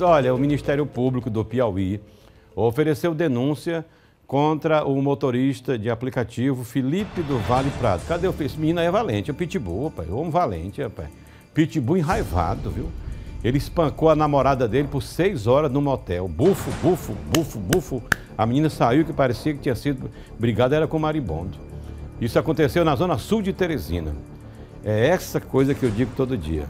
Olha, o Ministério Público do Piauí ofereceu denúncia contra o motorista de aplicativo Felipe do Vale Prado. Cadê o Felipe? menina é valente, é pitbull, rapaz. Eu amo valente, rapaz. Pitbull enraivado, viu? Ele espancou a namorada dele por seis horas no motel. Bufo, bufo, bufo, bufo. A menina saiu que parecia que tinha sido brigada, era com maribondo. Isso aconteceu na zona sul de Teresina. É essa coisa que eu digo todo dia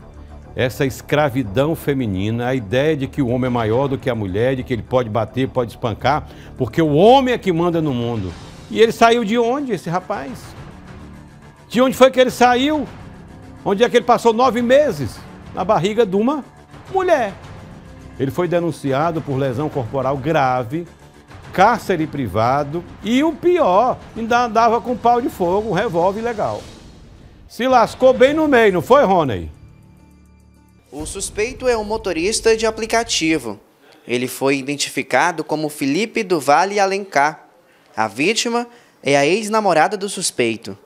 essa escravidão feminina, a ideia de que o homem é maior do que a mulher, de que ele pode bater, pode espancar, porque o homem é que manda no mundo. E ele saiu de onde, esse rapaz? De onde foi que ele saiu? Onde é que ele passou nove meses? Na barriga de uma mulher. Ele foi denunciado por lesão corporal grave, cárcere privado e o pior, ainda andava com pau de fogo, um revólver ilegal. Se lascou bem no meio, não foi, Rony? O suspeito é um motorista de aplicativo. Ele foi identificado como Felipe do Vale Alencar. A vítima é a ex-namorada do suspeito.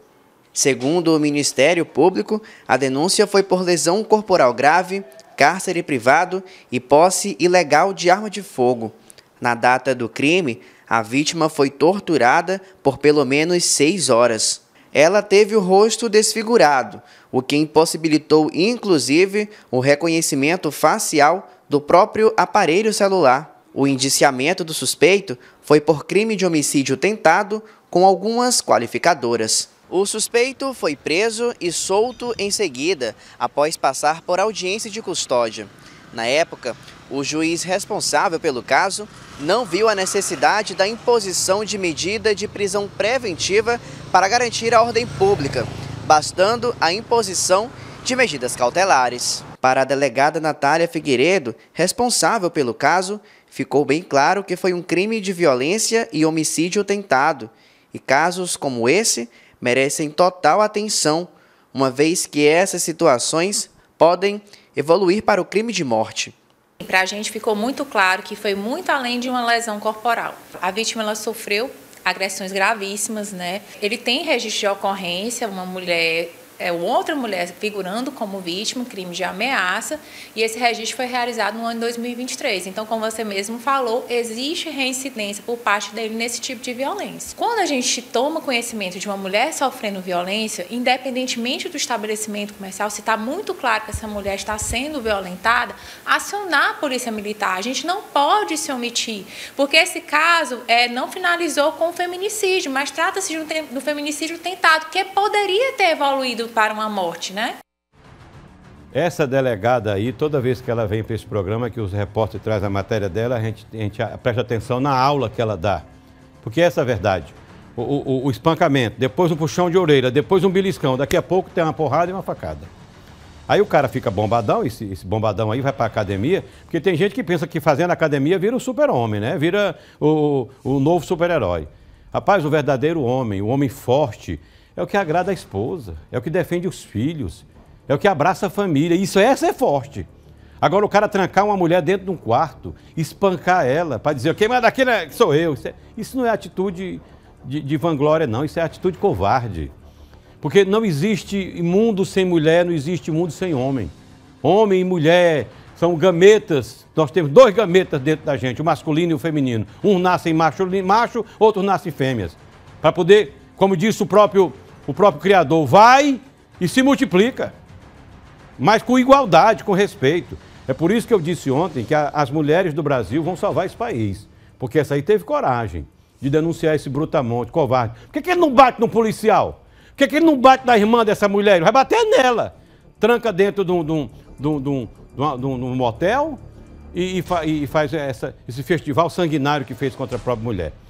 Segundo o Ministério Público, a denúncia foi por lesão corporal grave, cárcere privado e posse ilegal de arma de fogo. Na data do crime, a vítima foi torturada por pelo menos seis horas ela teve o rosto desfigurado, o que impossibilitou inclusive o reconhecimento facial do próprio aparelho celular. O indiciamento do suspeito foi por crime de homicídio tentado com algumas qualificadoras. O suspeito foi preso e solto em seguida, após passar por audiência de custódia. Na época, o juiz responsável pelo caso não viu a necessidade da imposição de medida de prisão preventiva para garantir a ordem pública, bastando a imposição de medidas cautelares. Para a delegada Natália Figueiredo, responsável pelo caso, ficou bem claro que foi um crime de violência e homicídio tentado, e casos como esse merecem total atenção, uma vez que essas situações podem evoluir para o crime de morte. Para a gente ficou muito claro que foi muito além de uma lesão corporal. A vítima ela sofreu agressões gravíssimas, né? Ele tem registro de ocorrência, uma mulher é, outra mulher figurando como vítima, crime de ameaça, e esse registro foi realizado no ano de 2023. Então, como você mesmo falou, existe reincidência por parte dele nesse tipo de violência. Quando a gente toma conhecimento de uma mulher sofrendo violência, independentemente do estabelecimento comercial, se está muito claro que essa mulher está sendo violentada, acionar a polícia militar. A gente não pode se omitir, porque esse caso é, não finalizou com o feminicídio, mas trata-se de um, do feminicídio tentado, que poderia ter evoluído indo para uma morte, né? Essa delegada aí, toda vez que ela vem para esse programa, que os repórteres trazem a matéria dela, a gente, a gente presta atenção na aula que ela dá. Porque essa é a verdade. O, o, o, espancamento, depois um puxão de orelha, depois um beliscão, daqui a pouco tem uma porrada e uma facada. Aí o cara fica bombadão, esse, esse bombadão aí vai para academia, porque tem gente que pensa que fazendo academia vira o super-homem, né? Vira o, o novo super-herói. Rapaz, o verdadeiro homem, o homem forte, é o que agrada a esposa, é o que defende os filhos, é o que abraça a família. Isso essa é forte. Agora o cara trancar uma mulher dentro de um quarto, espancar ela para dizer, quem manda aqui é- sou eu. Isso, é, isso, não é atitude de, de vanglória, não. Isso é atitude covarde. Porque não existe mundo sem mulher, não existe mundo sem homem. Homem e mulher são gametas. Nós temos dois gametas dentro da gente, o masculino e o feminino. Um nascem macho, macho outros nascem fêmeas. Para poder, como disse o próprio o próprio Criador vai e se multiplica, mas com igualdade, com respeito. É por isso que eu disse ontem que a, as mulheres do Brasil vão salvar esse país, porque essa aí teve coragem de denunciar esse brutamonte, covarde. Por que, que ele não bate no policial? Por que, que ele não bate na irmã dessa mulher? Ele vai bater nela. Tranca dentro de um, de um, de um, de um, de um, de um motel e, e, fa, e faz essa, esse festival sanguinário que fez contra a própria mulher.